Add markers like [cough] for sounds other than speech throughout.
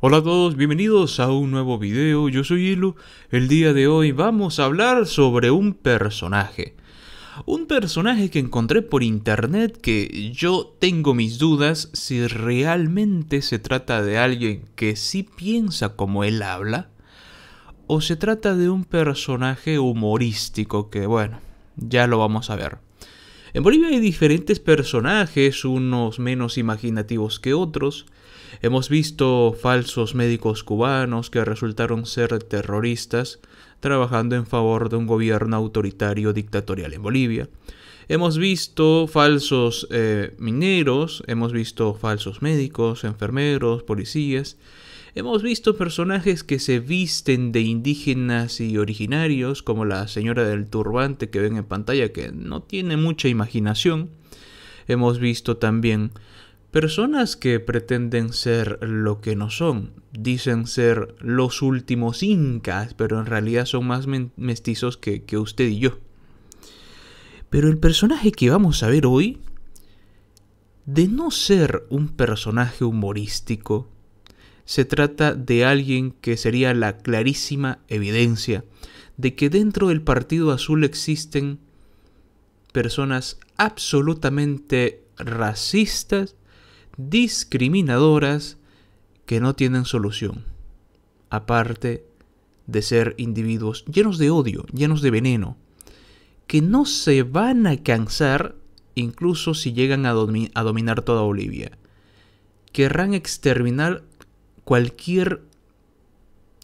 Hola a todos, bienvenidos a un nuevo video, yo soy Hilo. El día de hoy vamos a hablar sobre un personaje. Un personaje que encontré por internet que yo tengo mis dudas si realmente se trata de alguien que sí piensa como él habla o se trata de un personaje humorístico que bueno, ya lo vamos a ver. En Bolivia hay diferentes personajes, unos menos imaginativos que otros, Hemos visto falsos médicos cubanos que resultaron ser terroristas trabajando en favor de un gobierno autoritario dictatorial en Bolivia. Hemos visto falsos eh, mineros, hemos visto falsos médicos, enfermeros, policías. Hemos visto personajes que se visten de indígenas y originarios, como la señora del turbante que ven en pantalla, que no tiene mucha imaginación. Hemos visto también Personas que pretenden ser lo que no son, dicen ser los últimos incas, pero en realidad son más mestizos que, usted y yo. Pero el personaje que vamos a ver hoy, de no ser un personaje humorístico, se trata de alguien que sería la clarísima evidencia de que dentro del Partido Azul existen personas absolutamente racistas discriminadoras que no tienen solución, aparte de ser individuos llenos de odio, llenos de veneno, que no se van a cansar incluso si llegan a, dominar toda Bolivia. Querrán exterminar cualquier,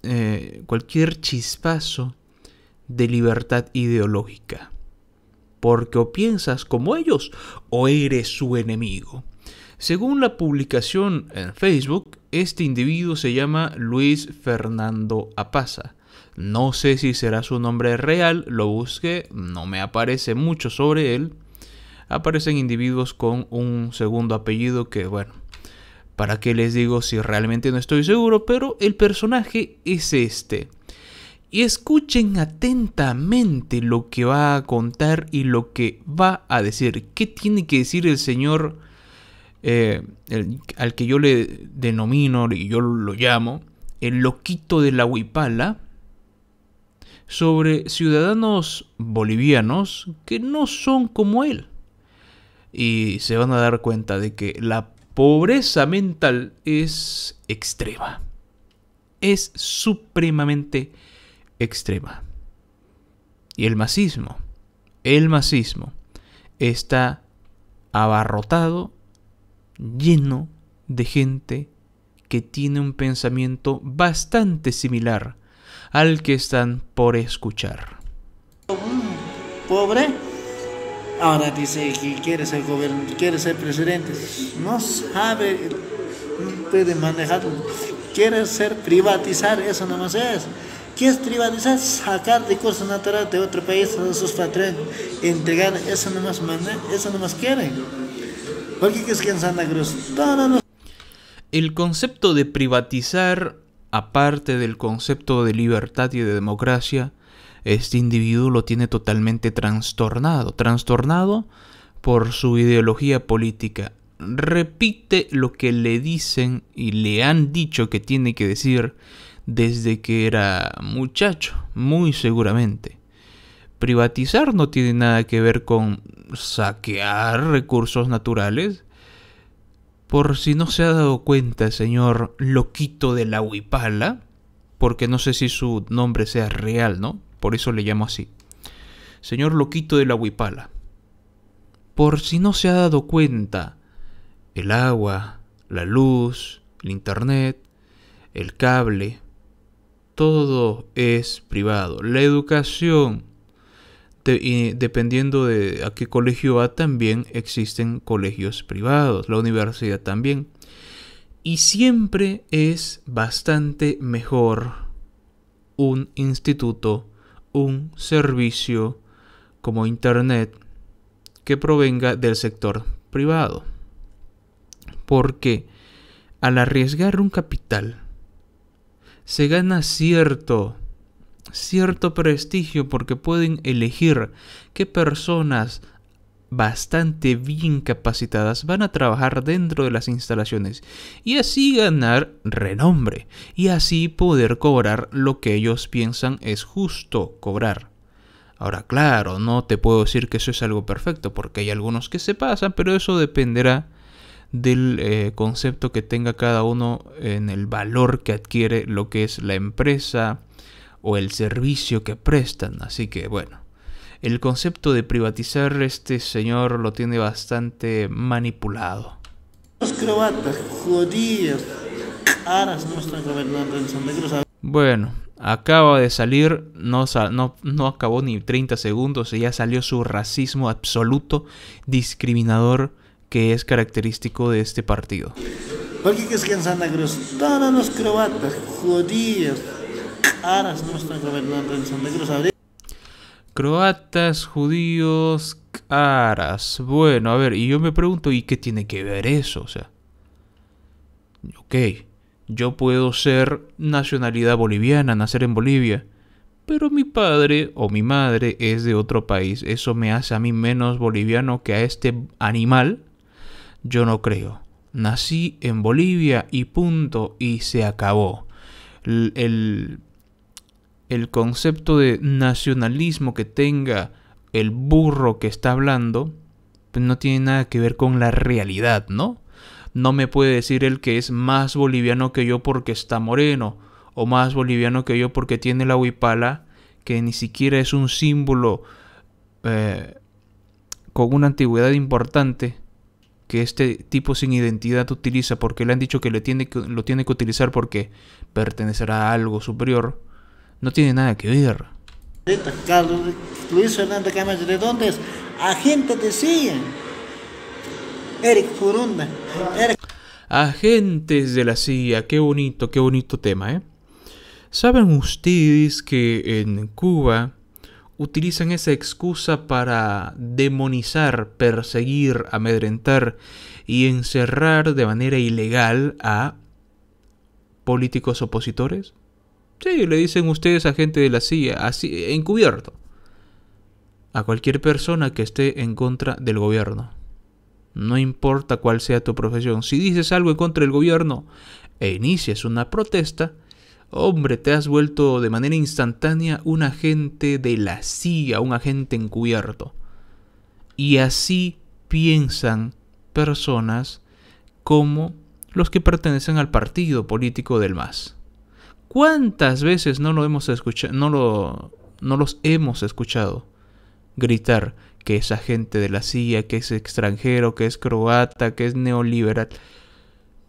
eh, cualquier chispazo de libertad ideológica. Porque o piensas como ellos o eres su enemigo. Según la publicación en Facebook, este individuo se llama Luis Fernando Apaza. No sé si será su nombre real, lo busqué, no me aparece mucho sobre él. Aparecen individuos con un segundo apellido que, bueno, ¿para qué les digo si realmente no estoy seguro? Pero el personaje es este. Y escuchen atentamente lo que va a contar y lo que va a decir. ¿Qué tiene que decir el señor? Eh, el, al que yo le denomino y yo lo llamo el loquito de la huipala, sobre ciudadanos bolivianos que no son como él. Y se van a dar cuenta de que la pobreza mental es extrema. Es supremamente extrema. Y el masismo, el masismo está abarrotado lleno de gente que tiene un pensamiento bastante similar al que están por escuchar. Pobre. Ahora dice que quiere ser quiere ser presidente. No sabe, no puede manejar Quiere ser privatizar, eso nomás es. ¿Qué es privatizar? Sacar recursos naturales de otro país a sus patrones, entregar, eso nomás, eso más quieren. El concepto de privatizar, aparte del concepto de libertad y de democracia, este individuo lo tiene totalmente trastornado, trastornado por su ideología política. Repite lo que le dicen y le han dicho que tiene que decir desde que era muchacho, muy seguramente privatizar no tiene nada que ver con saquear recursos naturales. Por si no se ha dado cuenta, señor loquito de la huipala, porque no sé si su nombre sea real, ¿no? Por eso le llamo así. Señor loquito de la huipala. Por si no se ha dado cuenta, el agua, la luz, el internet, el cable, todo es privado. La educación, y dependiendo de a qué colegio va, también existen colegios privados, la universidad también. Y siempre es bastante mejor un instituto, un servicio como Internet que provenga del sector privado. Porque al arriesgar un capital, se gana cierto cierto prestigio porque pueden elegir que personas bastante bien capacitadas van a trabajar dentro de las instalaciones y así ganar renombre y así poder cobrar lo que ellos piensan es justo cobrar. Ahora claro, no te puedo decir que eso es algo perfecto porque hay algunos que se pasan, pero eso dependerá del eh, concepto que tenga cada uno en el valor que adquiere lo que es la empresa, o el servicio que prestan. Así que bueno, el concepto de privatizar este señor lo tiene bastante manipulado. Los Bueno, acaba de salir, no, no, no acabó ni 30 segundos y ya salió su racismo absoluto, discriminador, que es característico de este partido. que en Santa Cruz todos los croatas, Aras Croatas, judíos, Aras. Bueno, a ver, y yo me pregunto, ¿y qué tiene que ver eso? O sea, ok, yo puedo ser nacionalidad boliviana, nacer en Bolivia, pero mi padre o mi madre es de otro país. ¿Eso me hace a mí menos boliviano que a este animal? Yo no creo. Nací en Bolivia y punto, y se acabó. el el concepto de nacionalismo que tenga el burro que está hablando, pues, no tiene nada que ver con la realidad, ¿no? No me puede decir él que es más boliviano que yo porque está moreno, o más boliviano que yo porque tiene la huipala, que ni siquiera es un símbolo eh, con una antigüedad importante que este tipo sin identidad utiliza porque le han dicho que lo tiene que utilizar porque pertenecerá a algo superior no tiene nada que ver. Carlos ¿de CIA. Eric Furunda. Agentes de la CIA, qué bonito, qué bonito tema, ¿eh? ¿Saben ustedes que en Cuba utilizan esa excusa para demonizar, perseguir, amedrentar y encerrar de manera ilegal a políticos opositores? Sí, le dicen ustedes a gente de la CIA, así, encubierto. A cualquier persona que esté en contra del gobierno. No importa cuál sea tu profesión. Si dices algo en contra del gobierno e inicias una protesta, hombre, te has vuelto de manera instantánea un agente de la CIA, un agente encubierto. Y así piensan personas como los que pertenecen al partido político del MAS. ¿Cuántas veces no lo hemos escuchado, no, lo, no los hemos escuchado gritar que esa gente de la CIA, que es extranjero, que es croata, que es neoliberal?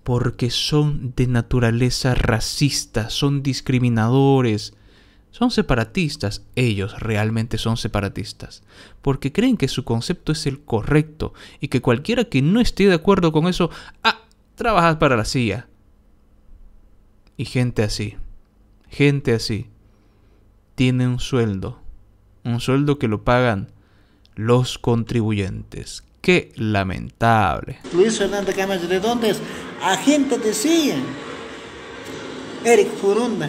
Porque son de naturaleza racista, son discriminadores, son separatistas. Ellos realmente son separatistas. Porque creen que su concepto es el correcto y que cualquiera que no esté de acuerdo con eso, ah, trabajas para la CIA. Y gente así gente así tiene un sueldo, un sueldo que lo pagan los contribuyentes. Qué lamentable. Luis Fernando Camacho es? agente te siguen. Eric Furunda.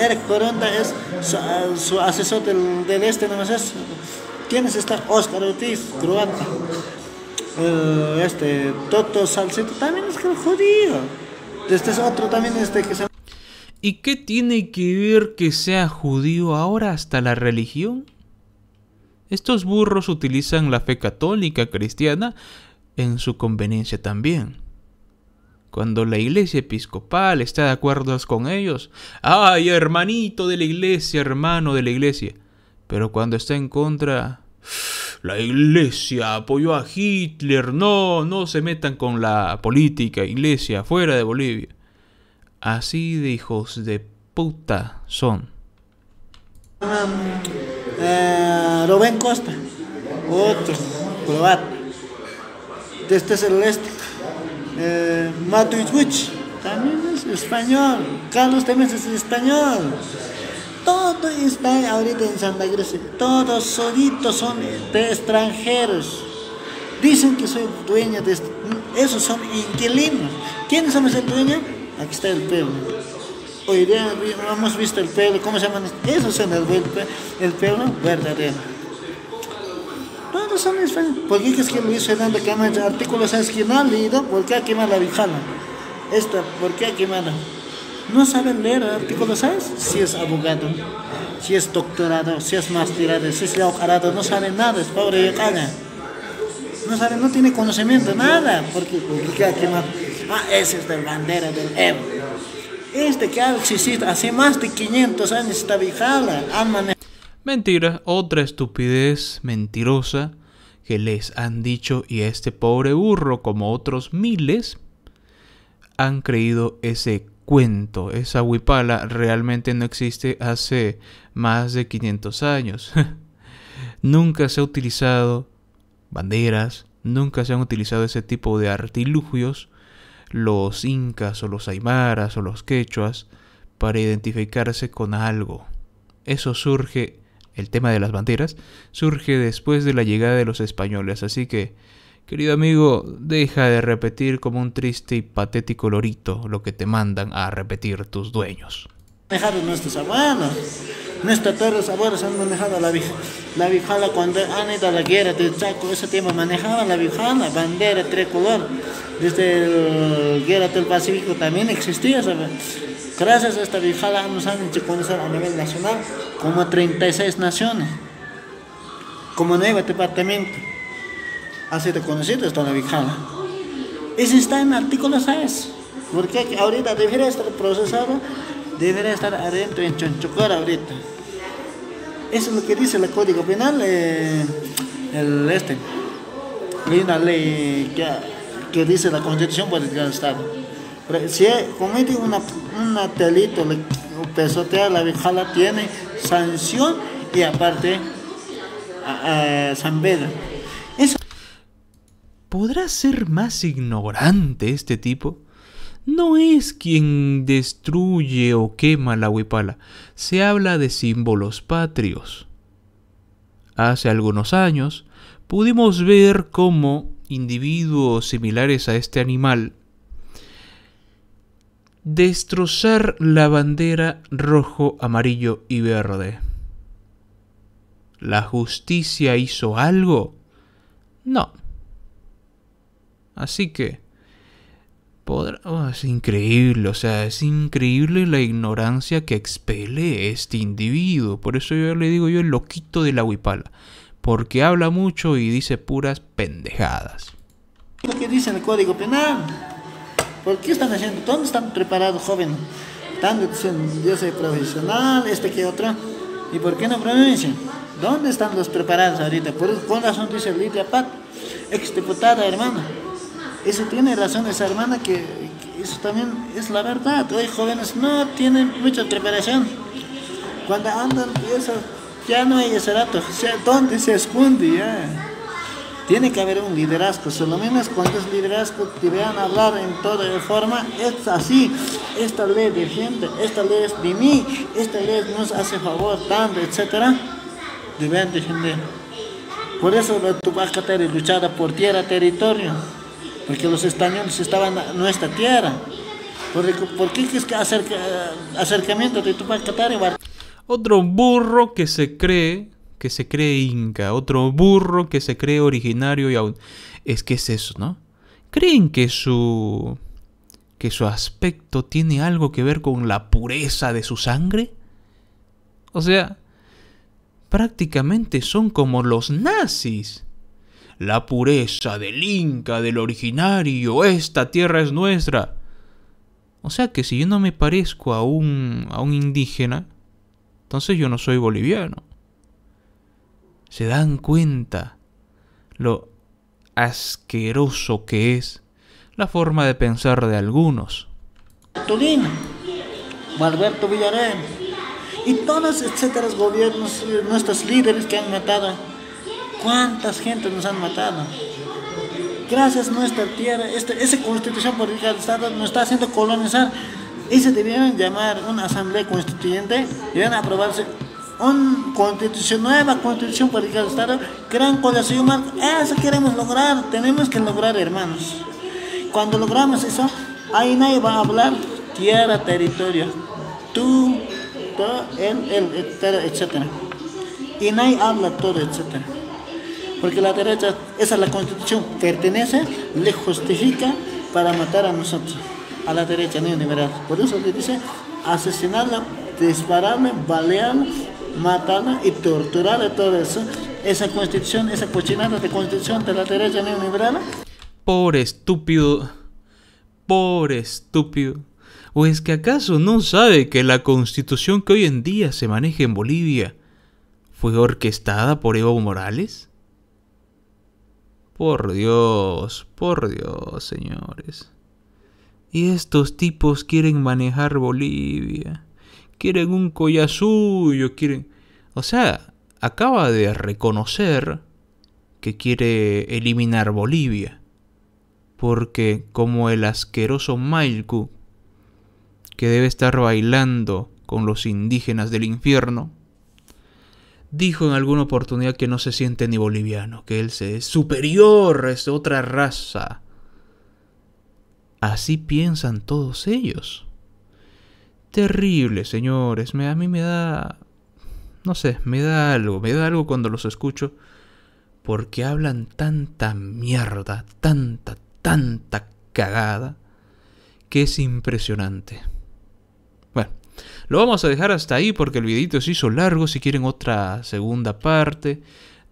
Eric Furunda es su, ah, asesor del, del, este, ¿no es este? Oscar Ortiz, Cruante. Eh, este, Toto Salcito, también es que judío. Este es otro también este que se ¿Y qué tiene que ver que sea judío ahora hasta la religión? Estos burros utilizan la fe católica cristiana en su conveniencia también. Cuando la iglesia episcopal está de acuerdo con ellos, ¡ay, hermanito de la iglesia, hermano de la iglesia! Pero cuando está en contra, la iglesia apoyó a Hitler, no, no se metan con la política, iglesia, fuera de Bolivia. Así de hijos de puta son. Eh, robén Costa, otro, este de el este. celeste, eh, Mato también es español. Carlos también es español. Todo está ahorita en Santa Grecia. Todos solitos son de extranjeros. Dicen que soy dueño de... Esos son inquilinos. ¿Quiénes son el dueño? Aquí está el pelo. hoy día hemos visto el pelo, ¿cómo se llama? Eso es el, el pelo verdadero. Todos son por qué es que Luis Fernando Hernando el artículos ¿sabes que no ha leído, ¿por qué ha quemado la vijana Esta, ¿por qué ha quemado? No saben leer artículos, ¿sabes? Si es abogado, si es doctorado, si es masterado, si es leojarado, no saben nada, es pobre y No sabe, no tiene conocimiento, nada, ¿por qué ha quemado. Ah, es de bandera del Este que ha existido hace más de 500 años esta Mentira, otra estupidez mentirosa que les han dicho y este pobre burro, como otros miles, han creído ese cuento. Esa huipala realmente no existe hace más de 500 años. [laughs] nunca se ha utilizado banderas, nunca se han utilizado ese tipo de artilugios los incas o los aymaras o los quechuas para identificarse con algo. Eso surge, el tema de las banderas, surge después de la llegada de los españoles, así que, querido amigo, deja de repetir como un triste y patético lorito lo que te mandan a repetir tus dueños. Dejaron nuestros abuelos, nuestros perros abuelos han manejado la vieja. La vijala cuando han ido a la guerra del Chaco, ese tiempo manejaban la vijala, bandera tricolor desde la guerra del Pacífico también existía, Gracias a esta vijada nos han hecho conocer a nivel nacional como 36 naciones, como nuevo departamento. Ha sido conocido esta Y Eso está en artículos, 6, porque ahorita debería estar procesado, debería estar adentro en Chonchocor ahorita. Eso es lo que dice el Código Penal, eh, el este. Hay una ley que que dice la Constitución del pues Estado. Si comete una, una le pesotea la vejala, tiene sanción y aparte a, San Pedro. ¿Podrá ser más ignorante este tipo? No es quien destruye o quema la huipala, se habla de símbolos patrios. Hace algunos años pudimos ver cómo individuos similares a este animal, destrozar la bandera rojo, amarillo y verde. ¿La justicia hizo algo? No. Así que... Oh, es increíble, o sea, es increíble la ignorancia que expele este individuo. Por eso yo le digo yo el loquito de la huipala porque habla mucho y dice puras pendejadas. ¿Qué dice el Código Penal. ¿Por qué están haciendo? ¿Dónde están preparados, joven? Están diciendo, yo soy profesional, este que otro. ¿Y por qué no provincia? ¿Dónde están los preparados ahorita? Por, qué razón dice Lidia Pat, ex hermana. Eso tiene razón esa hermana que, eso también es la verdad. Hoy jóvenes no tienen mucha preparación. Cuando andan esas ya no hay ese rato, ¿dónde se esconde Tiene que haber un liderazgo, solo menos cuando es liderazgo te vean hablar en toda forma, es así, esta ley gente, esta ley es de mí, esta ley nos hace favor, tanto, etc. Deben defender. Por eso la Tupac luchada por tierra, territorio, porque los españoles estaban en nuestra tierra. ¿Por, qué es que eh, acercamiento de Tupac otro burro que se cree, que se cree inca. Otro burro que se cree originario y aún... Es que es eso, ¿no? Creen que su... que su aspecto tiene algo que ver con la pureza de su sangre. O sea, prácticamente son como los nazis. La pureza del inca, del originario, esta tierra es nuestra. O sea que si yo no me parezco a un, a un indígena, entonces yo no soy boliviano. ¿Se dan cuenta lo asqueroso que es la forma de pensar de algunos? Tolín, Alberto Villarán y todos, etcétera, gobiernos, nuestros líderes que han matado. ¿Cuántas gentes nos han matado? Gracias a nuestra tierra, este, esa constitución política del Estado nos está haciendo colonizar y se debieron llamar una asamblea constituyente, debieron aprobarse una constitución, nueva constitución para el estado, gran humano eso queremos lograr, tenemos que lograr hermanos. Cuando logramos eso, ahí nadie va a hablar tierra, territorio, tú, todo, él, él, etcétera. Y nadie habla todo, etcétera. Porque la derecha, esa es la constitución, pertenece, le justifica para matar a nosotros a la derecha, neoliberal, Por eso le dice asesinarla, dispararla, balearla, matarla y torturarla, todo eso. Esa constitución, esa cochinada de constitución de la derecha neoliberal. por estúpido, por estúpido. ¿O es que acaso no sabe que la constitución que hoy en día se maneja en Bolivia fue orquestada por Evo Morales? Por Dios, por Dios, señores. Y estos tipos quieren manejar Bolivia. Quieren un collar quieren... O sea, acaba de reconocer que quiere eliminar Bolivia. Porque como el asqueroso Maiku, que debe estar bailando con los indígenas del infierno, dijo en alguna oportunidad que no se siente ni boliviano, que él se es superior, es otra raza. Así piensan todos ellos. Terrible, señores. Me, a mí me da... No sé, me da algo, me da algo cuando los escucho. Porque hablan tanta mierda, tanta, tanta cagada, que es impresionante. Bueno, lo vamos a dejar hasta ahí porque el videito se hizo largo. Si quieren otra segunda parte,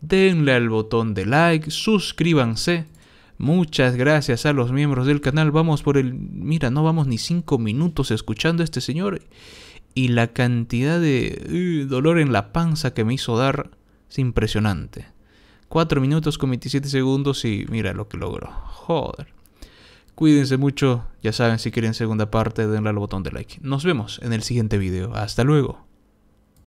denle al botón de like, suscríbanse. Muchas gracias a los miembros del canal. Vamos por el... Mira, no vamos ni 5 minutos escuchando a este señor. Y la cantidad de uh, dolor en la panza que me hizo dar es impresionante. 4 minutos con 27 segundos y mira lo que logró. Joder. Cuídense mucho. Ya saben, si quieren segunda parte, denle al botón de like. Nos vemos en el siguiente video. Hasta luego.